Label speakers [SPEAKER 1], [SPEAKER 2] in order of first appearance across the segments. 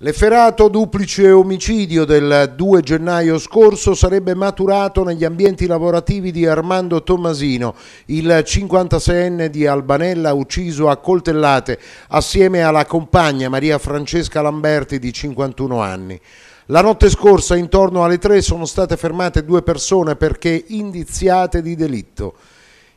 [SPEAKER 1] L'efferato duplice omicidio del 2 gennaio scorso sarebbe maturato negli ambienti lavorativi di Armando Tommasino, il 56enne di Albanella ucciso a coltellate assieme alla compagna Maria Francesca Lamberti di 51 anni. La notte scorsa intorno alle 3 sono state fermate due persone perché indiziate di delitto.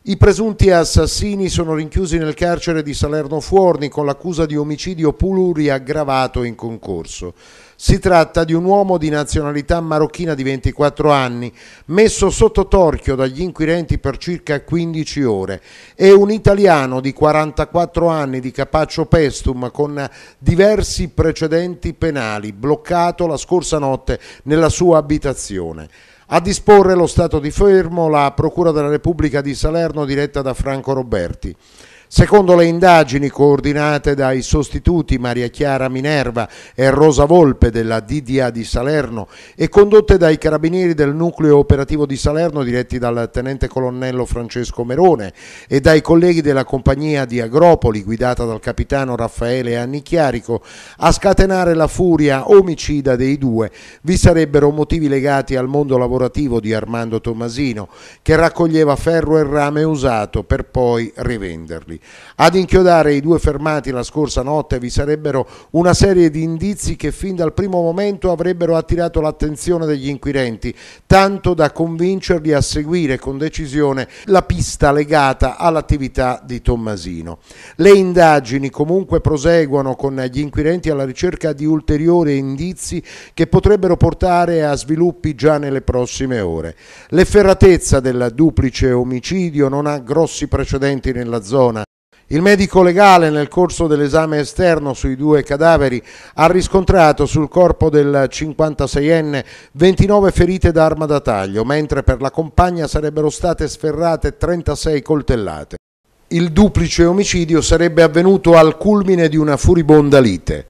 [SPEAKER 1] I presunti assassini sono rinchiusi nel carcere di Salerno Fuorni con l'accusa di omicidio puluri aggravato in concorso. Si tratta di un uomo di nazionalità marocchina di 24 anni, messo sotto torchio dagli inquirenti per circa 15 ore, e un italiano di 44 anni di Capaccio Pestum con diversi precedenti penali, bloccato la scorsa notte nella sua abitazione. A disporre lo stato di fermo la Procura della Repubblica di Salerno diretta da Franco Roberti. Secondo le indagini coordinate dai sostituti Maria Chiara Minerva e Rosa Volpe della DDA di Salerno e condotte dai carabinieri del nucleo operativo di Salerno diretti dal tenente colonnello Francesco Merone e dai colleghi della compagnia di Agropoli guidata dal capitano Raffaele Annichiarico, a scatenare la furia omicida dei due vi sarebbero motivi legati al mondo lavorativo di Armando Tomasino che raccoglieva ferro e rame usato per poi rivenderli. Ad inchiodare i due fermati la scorsa notte vi sarebbero una serie di indizi che fin dal primo momento avrebbero attirato l'attenzione degli inquirenti, tanto da convincerli a seguire con decisione la pista legata all'attività di Tommasino. Le indagini comunque proseguono con gli inquirenti alla ricerca di ulteriori indizi che potrebbero portare a sviluppi già nelle prossime ore. L'efferatezza del duplice omicidio non ha grossi precedenti nella zona. Il medico legale nel corso dell'esame esterno sui due cadaveri ha riscontrato sul corpo del 56enne 29 ferite d'arma da taglio, mentre per la compagna sarebbero state sferrate 36 coltellate. Il duplice omicidio sarebbe avvenuto al culmine di una furibonda lite.